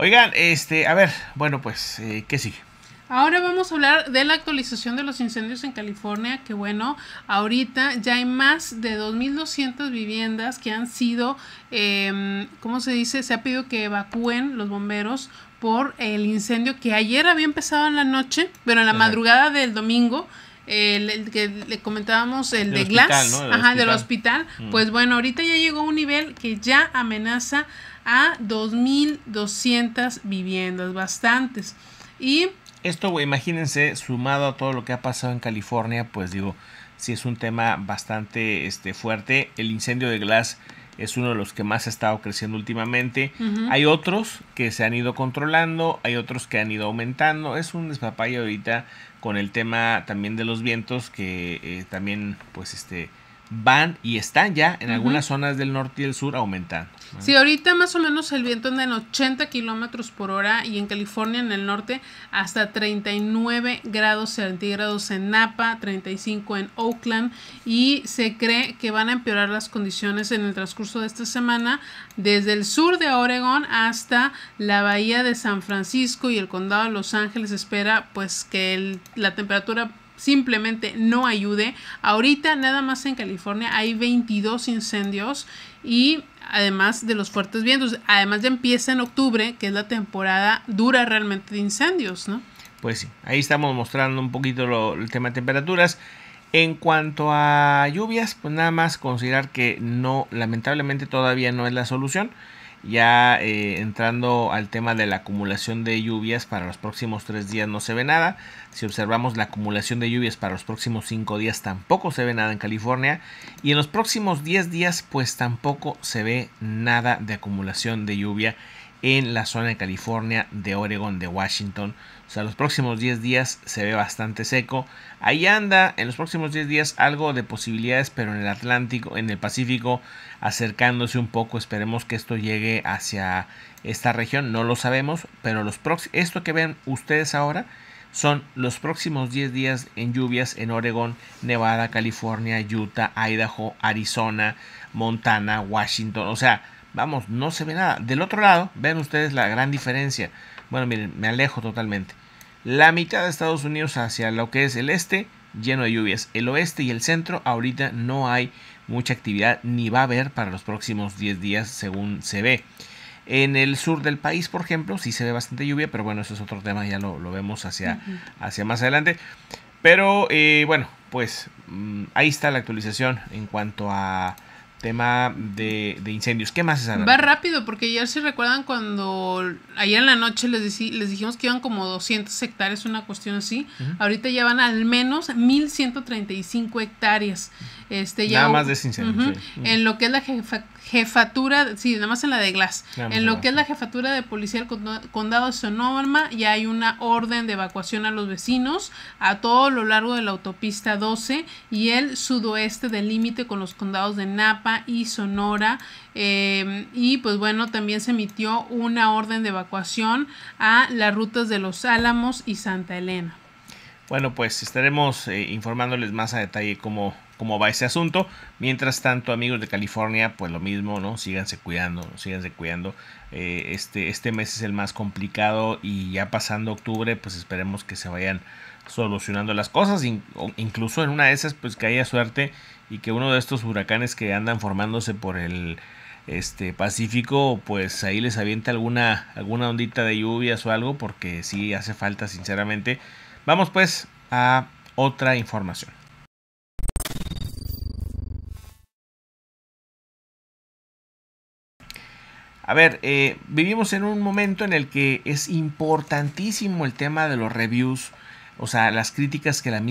Oigan, este, a ver, bueno, pues, eh, ¿qué sigue? Ahora vamos a hablar de la actualización de los incendios en California, que bueno, ahorita ya hay más de 2.200 viviendas que han sido, eh, ¿cómo se dice? Se ha pedido que evacúen los bomberos por el incendio que ayer había empezado en la noche, pero en la madrugada del domingo, el, que le comentábamos, el, de Glass, Ajá, del hospital, mm. pues bueno, ahorita ya llegó a un nivel que ya amenaza a 2.200 viviendas, bastantes. Y... Esto, güey, imagínense, sumado a todo lo que ha pasado en California, pues digo, sí es un tema bastante este, fuerte. El incendio de Glass es uno de los que más ha estado creciendo últimamente. Hay otros que se han ido controlando, hay otros que han ido aumentando. Es un despapaya ahorita con el tema también de los vientos que eh, también, pues, este, van y están ya en algunas zonas del norte y del sur aumentando. Sí, ahorita más o menos el viento anda en 80 kilómetros por hora y en California, en el norte, hasta 39 grados centígrados en Napa, 35 en Oakland y se cree que van a empeorar las condiciones en el transcurso de esta semana desde el sur de Oregon hasta la bahía de San Francisco y el condado de Los Ángeles espera pues que la temperatura simplemente no ayude. Ahorita nada más en California hay 22 incendios y además de los fuertes vientos, además ya empieza en octubre, que es la temporada dura realmente de incendios, ¿no? Pues sí, ahí estamos mostrando un poquito el tema de temperaturas. En cuanto a lluvias, pues nada más considerar que no, lamentablemente todavía no es la solución. Ya eh, entrando al tema de la acumulación de lluvias para los próximos tres días no se ve nada. Si observamos la acumulación de lluvias para los próximos cinco días tampoco se ve nada en California. Y en los próximos 10 días pues tampoco se ve nada de acumulación de lluvia en la zona de California, de Oregon, de Washington. O sea, los próximos 10 días se ve bastante seco. Ahí anda en los próximos 10 días algo de posibilidades, pero en el Atlántico, en el Pacífico, acercándose un poco. Esperemos que esto llegue hacia esta región, no lo sabemos, pero los esto que ven ustedes ahora son los próximos 10 días en lluvias en Oregon, Nevada, California, Utah, Idaho, Arizona, Montana, Washington. O sea, Vamos, no se ve nada. Del otro lado, ven ustedes la gran diferencia. Bueno, miren, me alejo totalmente. La mitad de Estados Unidos hacia lo que es el este, lleno de lluvias. El oeste y el centro, ahorita no hay mucha actividad ni va a haber para los próximos 10 días según se ve. En el sur del país, por ejemplo, sí se ve bastante lluvia, pero bueno, eso es otro tema, ya lo, lo vemos hacia, hacia más adelante. Pero eh, bueno, pues mm, ahí está la actualización en cuanto a tema de, de incendios. ¿Qué más es Va rápido, porque ya se recuerdan cuando ayer en la noche les, les dijimos que iban como 200 hectáreas, una cuestión así. Ahorita ya van al menos 1135 hectáreas. Este, ya nada más de incendios En lo que es la jefatura, sí, nada más en la de Glass. en lo que es la jefatura de policía del condado de Sonoma, ya hay una orden de evacuación a los vecinos a todo lo largo de la autopista 12 y el sudoeste del límite con los condados de Napa y Sonora. Em, y pues bueno, también se emitió una orden de evacuación a las rutas de Los Álamos y Santa Elena. Bueno, pues estaremos eh, informándoles más a detalle cómo cómo va ese asunto. Mientras tanto, amigos de California, pues lo mismo, ¿no? Síganse cuidando, síganse cuidando. Eh, este, este mes es el más complicado y ya pasando octubre, pues esperemos que se vayan solucionando las cosas, incluso en una de esas, pues que haya suerte y que uno de estos huracanes que andan formándose por el este Pacífico, pues ahí les avienta alguna, alguna ondita de lluvias o algo, porque sí hace falta, sinceramente. Vamos pues a otra información. A ver, eh, vivimos en un momento en el que es importantísimo el tema de los reviews, o sea, las críticas que la misma